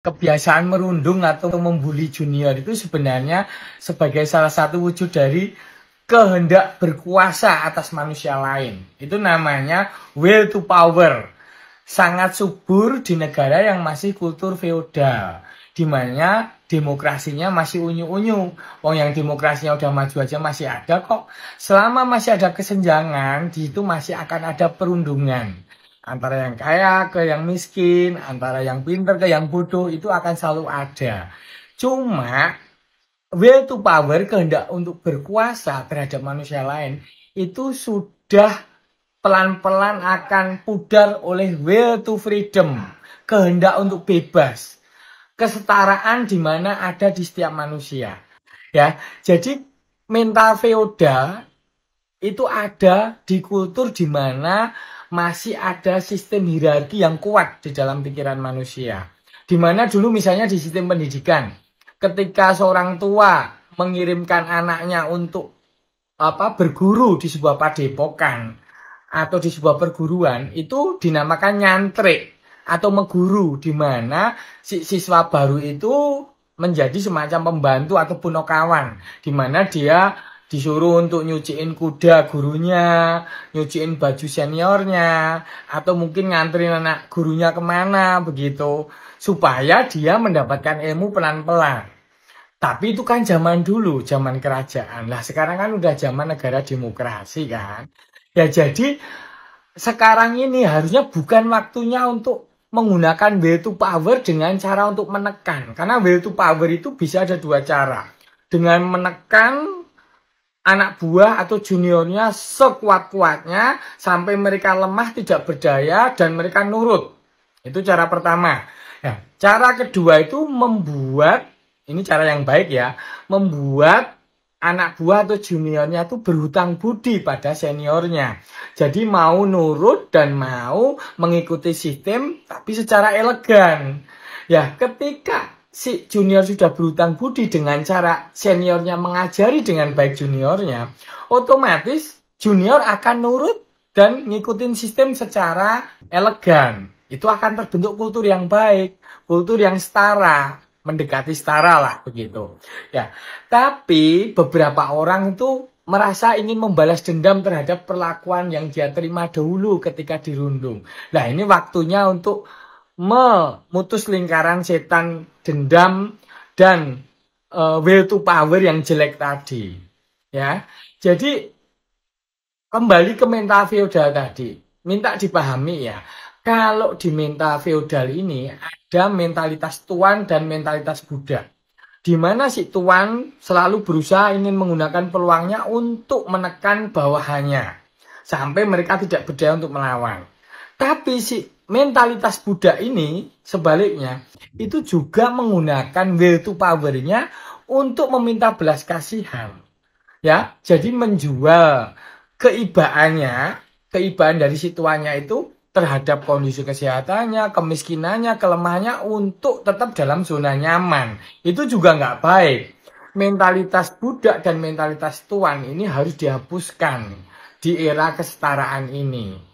kebiasaan merundung atau membuli junior itu sebenarnya sebagai salah satu wujud dari kehendak berkuasa atas manusia lain. Itu namanya will to power. Sangat subur di negara yang masih kultur feodal, dimana demokrasinya masih unyu-unyu. Wong yang demokrasinya udah maju aja masih ada kok. Selama masih ada kesenjangan, di itu masih akan ada perundungan antara yang kaya ke yang miskin, antara yang pinter ke yang bodoh itu akan selalu ada. Cuma will to power kehendak untuk berkuasa terhadap manusia lain itu sudah pelan-pelan akan pudar oleh will to freedom, kehendak untuk bebas, kesetaraan di mana ada di setiap manusia. Ya, jadi mental feodal itu ada di kultur di mana masih ada sistem hierarki yang kuat di dalam pikiran manusia. di mana dulu misalnya di sistem pendidikan, ketika seorang tua mengirimkan anaknya untuk apa berguru di sebuah padepokan atau di sebuah perguruan itu dinamakan nyantri atau meguru di mana si siswa baru itu menjadi semacam pembantu atau punokawan di mana dia disuruh untuk nyuciin kuda gurunya, nyuciin baju seniornya, atau mungkin nganterin anak gurunya kemana begitu, supaya dia mendapatkan ilmu pelan-pelan. Tapi itu kan zaman dulu, zaman kerajaan. Lah sekarang kan udah zaman negara demokrasi kan. Ya jadi sekarang ini harusnya bukan waktunya untuk menggunakan will to power dengan cara untuk menekan. Karena will to power itu bisa ada dua cara. Dengan menekan anak buah atau juniornya sekuat-kuatnya sampai mereka lemah tidak berdaya dan mereka nurut. Itu cara pertama. Ya, cara kedua itu membuat ini cara yang baik ya, membuat anak buah atau juniornya itu berhutang budi pada seniornya. Jadi mau nurut dan mau mengikuti sistem tapi secara elegan. Ya, ketika si junior sudah berhutang budi dengan cara seniornya mengajari dengan baik juniornya, otomatis junior akan nurut dan ngikutin sistem secara elegan. Itu akan terbentuk kultur yang baik, kultur yang setara, mendekati setara lah begitu. Ya, tapi beberapa orang itu merasa ingin membalas dendam terhadap perlakuan yang dia terima dahulu ketika dirundung. Nah, ini waktunya untuk memutus lingkaran setan dendam dan uh, will to power yang jelek tadi. Ya. Jadi kembali ke mental feudal tadi. Minta dipahami ya. Kalau di mental feudal ini ada mentalitas tuan dan mentalitas budak. Di mana si tuan selalu berusaha ingin menggunakan peluangnya untuk menekan bawahannya sampai mereka tidak berdaya untuk melawan. Tapi si mentalitas Buddha ini sebaliknya itu juga menggunakan will to powernya untuk meminta belas kasihan. Ya, jadi menjual keibaannya, keibaan dari situanya itu terhadap kondisi kesehatannya, kemiskinannya, kelemahannya untuk tetap dalam zona nyaman. Itu juga nggak baik. Mentalitas budak dan mentalitas tuan ini harus dihapuskan di era kesetaraan ini.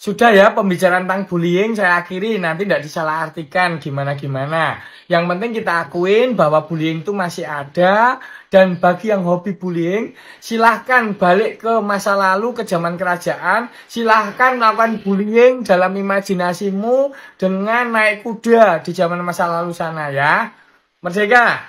Sudah ya pembicaraan tentang bullying saya akhiri nanti tidak disalahartikan gimana-gimana. Yang penting kita akuin bahwa bullying itu masih ada dan bagi yang hobi bullying silahkan balik ke masa lalu ke zaman kerajaan. Silahkan melakukan bullying dalam imajinasimu dengan naik kuda di zaman masa lalu sana ya. Merdeka!